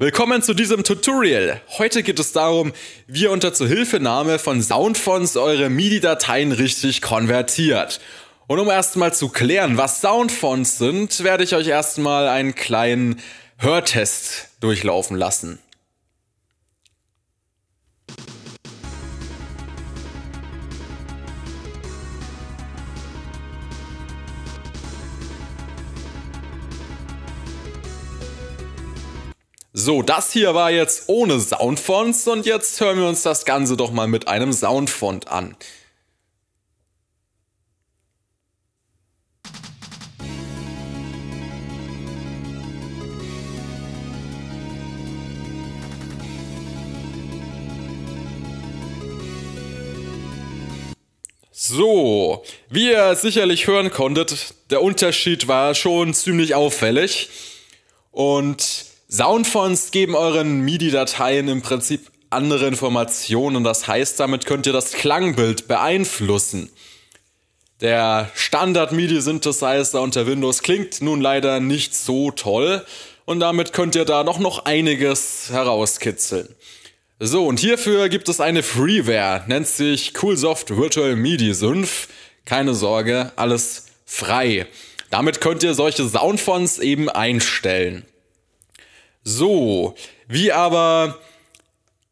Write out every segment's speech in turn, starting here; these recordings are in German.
Willkommen zu diesem Tutorial. Heute geht es darum, wie ihr unter Zuhilfenahme von Soundfonts eure MIDI-Dateien richtig konvertiert. Und um erstmal zu klären, was Soundfonts sind, werde ich euch erstmal einen kleinen Hörtest durchlaufen lassen. So, das hier war jetzt ohne Soundfonts und jetzt hören wir uns das Ganze doch mal mit einem Soundfont an. So, wie ihr sicherlich hören konntet, der Unterschied war schon ziemlich auffällig und Soundfonts geben euren MIDI-Dateien im Prinzip andere Informationen. Das heißt, damit könnt ihr das Klangbild beeinflussen. Der Standard-MIDI-Synthesizer unter Windows klingt nun leider nicht so toll und damit könnt ihr da noch, noch einiges herauskitzeln. So, und hierfür gibt es eine Freeware, nennt sich Coolsoft Virtual MIDI Synth. Keine Sorge, alles frei. Damit könnt ihr solche Soundfonts eben einstellen. So, wie aber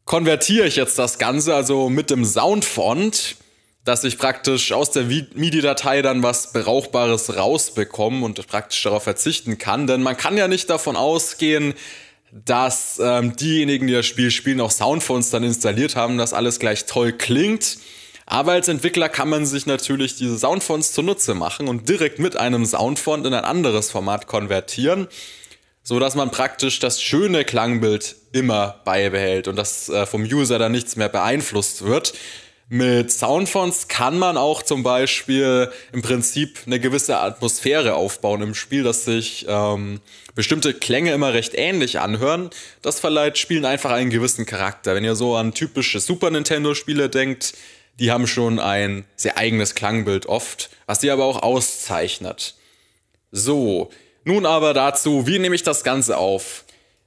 konvertiere ich jetzt das Ganze, also mit dem Soundfont, dass ich praktisch aus der MIDI-Datei dann was Brauchbares rausbekomme und praktisch darauf verzichten kann, denn man kann ja nicht davon ausgehen, dass ähm, diejenigen, die das Spiel spielen, auch Soundfonts dann installiert haben, dass alles gleich toll klingt. Aber als Entwickler kann man sich natürlich diese Soundfonts zunutze machen und direkt mit einem Soundfont in ein anderes Format konvertieren so dass man praktisch das schöne Klangbild immer beibehält und dass äh, vom User dann nichts mehr beeinflusst wird. Mit Soundfonts kann man auch zum Beispiel im Prinzip eine gewisse Atmosphäre aufbauen im Spiel, dass sich ähm, bestimmte Klänge immer recht ähnlich anhören. Das verleiht Spielen einfach einen gewissen Charakter. Wenn ihr so an typische Super Nintendo-Spiele denkt, die haben schon ein sehr eigenes Klangbild oft, was sie aber auch auszeichnet. So, nun aber dazu, wie nehme ich das Ganze auf?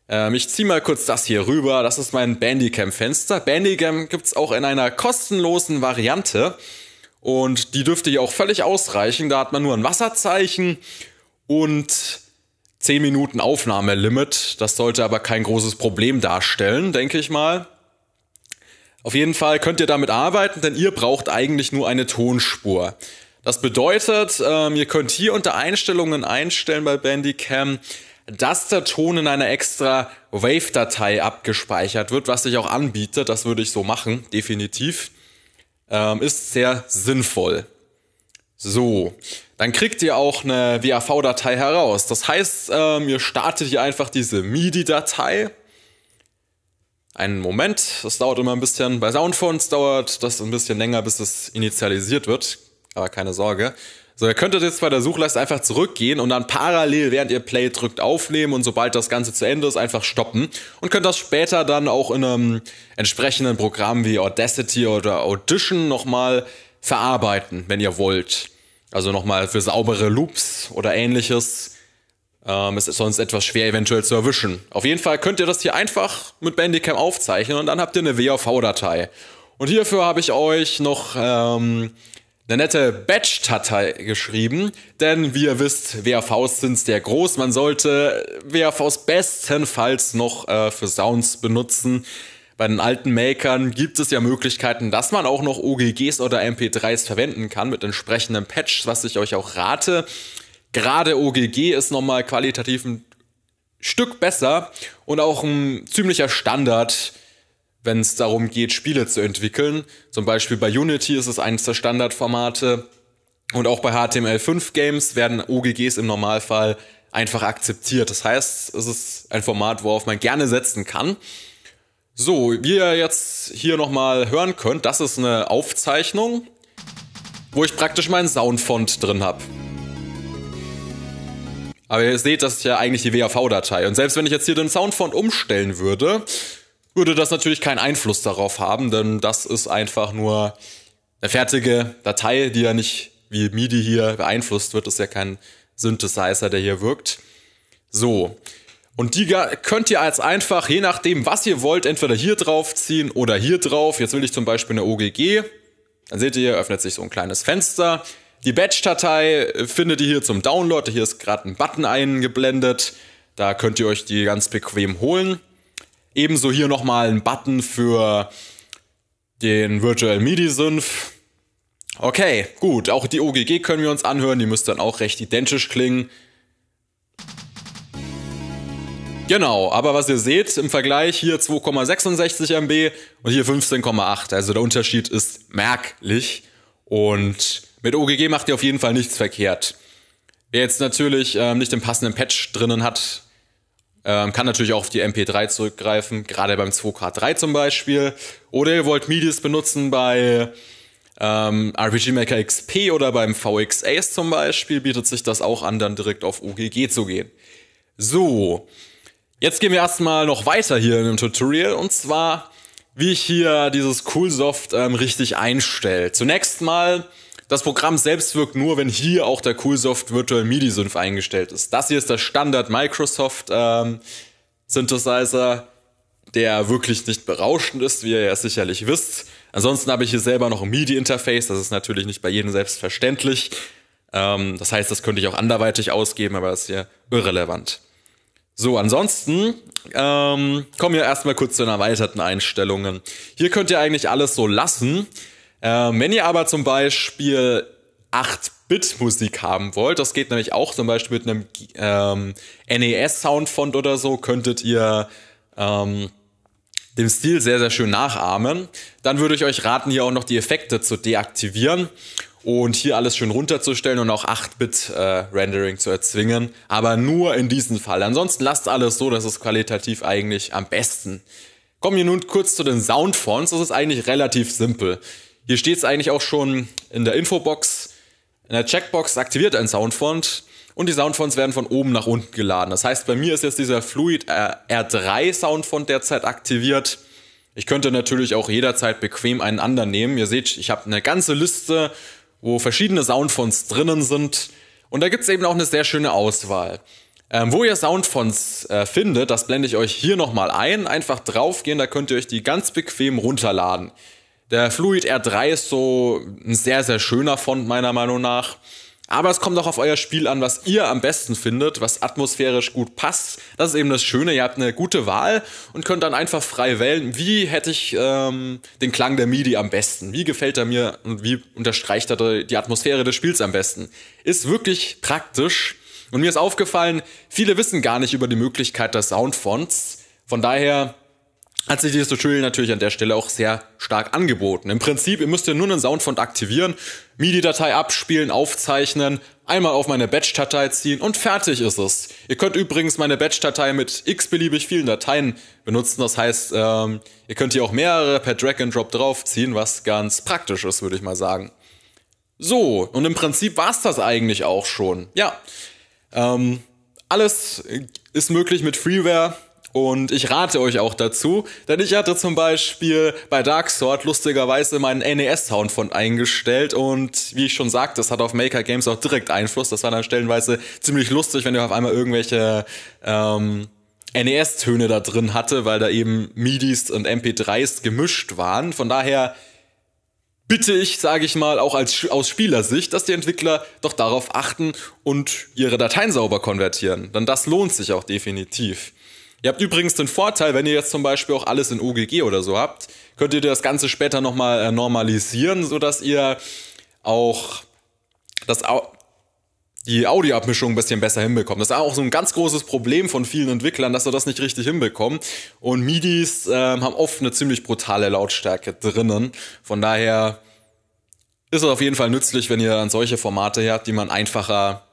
Ähm, ich ziehe mal kurz das hier rüber. Das ist mein Bandicam-Fenster. Bandicam gibt es auch in einer kostenlosen Variante. Und die dürfte hier auch völlig ausreichen. Da hat man nur ein Wasserzeichen und 10 Minuten Aufnahmelimit. Das sollte aber kein großes Problem darstellen, denke ich mal. Auf jeden Fall könnt ihr damit arbeiten, denn ihr braucht eigentlich nur eine Tonspur. Das bedeutet, ähm, ihr könnt hier unter Einstellungen einstellen bei Bandicam, dass der Ton in einer extra Wave-Datei abgespeichert wird, was sich auch anbietet. Das würde ich so machen, definitiv. Ähm, ist sehr sinnvoll. So, dann kriegt ihr auch eine WAV-Datei heraus. Das heißt, ähm, ihr startet hier einfach diese MIDI-Datei. Einen Moment, das dauert immer ein bisschen. Bei Soundphones dauert das ein bisschen länger, bis es initialisiert wird. Aber keine Sorge. So, ihr könntet jetzt bei der Suchleiste einfach zurückgehen und dann parallel, während ihr Play drückt, aufnehmen und sobald das Ganze zu Ende ist, einfach stoppen und könnt das später dann auch in einem entsprechenden Programm wie Audacity oder Audition nochmal verarbeiten, wenn ihr wollt. Also nochmal für saubere Loops oder ähnliches. Ähm, es ist sonst etwas schwer eventuell zu erwischen. Auf jeden Fall könnt ihr das hier einfach mit Bandicam aufzeichnen und dann habt ihr eine WAV-Datei. Und hierfür habe ich euch noch ähm, eine nette Batch-Datei geschrieben, denn wie ihr wisst, WAVs sind sehr groß. Man sollte WAVs bestenfalls noch äh, für Sounds benutzen. Bei den alten Makern gibt es ja Möglichkeiten, dass man auch noch OGGs oder MP3s verwenden kann mit entsprechenden Patches, was ich euch auch rate. Gerade OGG ist nochmal qualitativ ein Stück besser und auch ein ziemlicher Standard wenn es darum geht, Spiele zu entwickeln. Zum Beispiel bei Unity ist es eines der Standardformate. Und auch bei HTML5-Games werden OGGs im Normalfall einfach akzeptiert. Das heißt, es ist ein Format, worauf man gerne setzen kann. So, wie ihr jetzt hier nochmal hören könnt, das ist eine Aufzeichnung, wo ich praktisch meinen Soundfont drin habe. Aber ihr seht, das ist ja eigentlich die WAV-Datei. Und selbst wenn ich jetzt hier den Soundfont umstellen würde, würde das natürlich keinen Einfluss darauf haben, denn das ist einfach nur eine fertige Datei, die ja nicht wie MIDI hier beeinflusst wird, das ist ja kein Synthesizer, der hier wirkt. So. Und die könnt ihr als einfach, je nachdem, was ihr wollt, entweder hier drauf ziehen oder hier drauf. Jetzt will ich zum Beispiel eine OGG. Dann seht ihr, öffnet sich so ein kleines Fenster. Die Batch-Datei äh, findet ihr hier zum Download. Hier ist gerade ein Button eingeblendet. Da könnt ihr euch die ganz bequem holen. Ebenso hier nochmal ein Button für den Virtual MIDI-Synth. Okay, gut, auch die OGG können wir uns anhören, die müsste dann auch recht identisch klingen. Genau, aber was ihr seht, im Vergleich hier 2,66 MB und hier 15,8. Also der Unterschied ist merklich und mit OGG macht ihr auf jeden Fall nichts verkehrt. Wer jetzt natürlich ähm, nicht den passenden Patch drinnen hat, ähm, kann natürlich auch auf die MP3 zurückgreifen, gerade beim 2K3 zum Beispiel. Oder ihr wollt Medias benutzen bei ähm, RPG Maker XP oder beim VX Ace zum Beispiel, bietet sich das auch an, dann direkt auf UGG zu gehen. So, jetzt gehen wir erstmal noch weiter hier in dem Tutorial und zwar, wie ich hier dieses Coolsoft ähm, richtig einstelle. Zunächst mal das Programm selbst wirkt nur, wenn hier auch der Coolsoft Virtual MIDI-Synth eingestellt ist. Das hier ist der Standard Microsoft ähm, Synthesizer, der wirklich nicht berauschend ist, wie ihr ja sicherlich wisst. Ansonsten habe ich hier selber noch ein MIDI-Interface, das ist natürlich nicht bei jedem selbstverständlich. Ähm, das heißt, das könnte ich auch anderweitig ausgeben, aber das ist hier irrelevant. So, ansonsten ähm, kommen wir erstmal kurz zu den erweiterten Einstellungen. Hier könnt ihr eigentlich alles so lassen. Ähm, wenn ihr aber zum Beispiel 8-Bit-Musik haben wollt, das geht nämlich auch zum Beispiel mit einem ähm, NES-Soundfont oder so, könntet ihr ähm, dem Stil sehr, sehr schön nachahmen. Dann würde ich euch raten, hier auch noch die Effekte zu deaktivieren und hier alles schön runterzustellen und auch 8-Bit-Rendering äh, zu erzwingen. Aber nur in diesem Fall. Ansonsten lasst alles so, das ist qualitativ eigentlich am besten. Kommen wir nun kurz zu den Soundfonts. Das ist eigentlich relativ simpel. Hier steht es eigentlich auch schon in der Infobox. In der Checkbox aktiviert ein Soundfont und die Soundfonts werden von oben nach unten geladen. Das heißt, bei mir ist jetzt dieser Fluid R3 Soundfont derzeit aktiviert. Ich könnte natürlich auch jederzeit bequem einen anderen nehmen. Ihr seht, ich habe eine ganze Liste, wo verschiedene Soundfonts drinnen sind. Und da gibt es eben auch eine sehr schöne Auswahl. Ähm, wo ihr Soundfonts äh, findet, das blende ich euch hier nochmal ein. Einfach draufgehen, da könnt ihr euch die ganz bequem runterladen. Der Fluid R3 ist so ein sehr, sehr schöner Font meiner Meinung nach. Aber es kommt auch auf euer Spiel an, was ihr am besten findet, was atmosphärisch gut passt. Das ist eben das Schöne, ihr habt eine gute Wahl und könnt dann einfach frei wählen, wie hätte ich ähm, den Klang der MIDI am besten, wie gefällt er mir und wie unterstreicht er die Atmosphäre des Spiels am besten. Ist wirklich praktisch. Und mir ist aufgefallen, viele wissen gar nicht über die Möglichkeit der Soundfonts. Von daher hat sich dieses Tutorial natürlich an der Stelle auch sehr stark angeboten. Im Prinzip, ihr müsst ja nur einen Soundfont aktivieren, MIDI-Datei abspielen, aufzeichnen, einmal auf meine Batch-Datei ziehen und fertig ist es. Ihr könnt übrigens meine Batch-Datei mit x-beliebig vielen Dateien benutzen. Das heißt, ähm, ihr könnt hier auch mehrere per Drag-and-Drop draufziehen, was ganz praktisch ist, würde ich mal sagen. So, und im Prinzip war's das eigentlich auch schon. Ja, ähm, alles ist möglich mit Freeware. Und ich rate euch auch dazu, denn ich hatte zum Beispiel bei Dark Sword lustigerweise meinen NES-Sound von eingestellt und wie ich schon sagte, das hat auf Maker Games auch direkt Einfluss. Das war dann stellenweise ziemlich lustig, wenn ihr auf einmal irgendwelche ähm, NES-Töne da drin hatte, weil da eben MIDIs und MP3s gemischt waren. Von daher bitte ich, sage ich mal, auch als, aus Spielersicht, dass die Entwickler doch darauf achten und ihre Dateien sauber konvertieren. Denn das lohnt sich auch definitiv. Ihr habt übrigens den Vorteil, wenn ihr jetzt zum Beispiel auch alles in OGG oder so habt, könnt ihr das Ganze später nochmal äh, normalisieren, sodass ihr auch das Au die Audioabmischung ein bisschen besser hinbekommt. Das ist auch so ein ganz großes Problem von vielen Entwicklern, dass sie das nicht richtig hinbekommen. Und MIDIs äh, haben oft eine ziemlich brutale Lautstärke drinnen. Von daher ist es auf jeden Fall nützlich, wenn ihr dann solche Formate habt, die man einfacher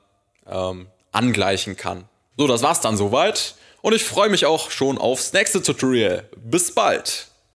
ähm, angleichen kann. So, das war's dann soweit. Und ich freue mich auch schon aufs nächste Tutorial. Bis bald!